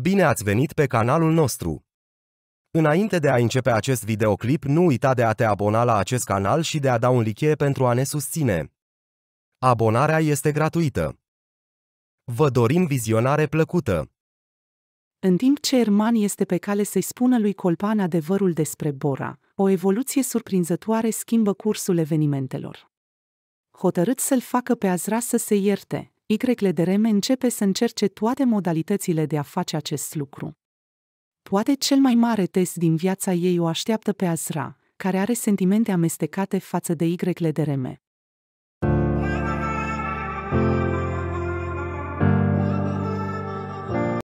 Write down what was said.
Bine ați venit pe canalul nostru! Înainte de a începe acest videoclip, nu uita de a te abona la acest canal și de a da un like pentru a ne susține. Abonarea este gratuită. Vă dorim vizionare plăcută! În timp ce Erman este pe cale să-i spună lui Colpan adevărul despre Bora, o evoluție surprinzătoare schimbă cursul evenimentelor. Hotărât să-l facă pe Azra să se ierte, y începe să încerce toate modalitățile de a face acest lucru. Poate cel mai mare test din viața ei o așteaptă pe Azra, care are sentimente amestecate față de y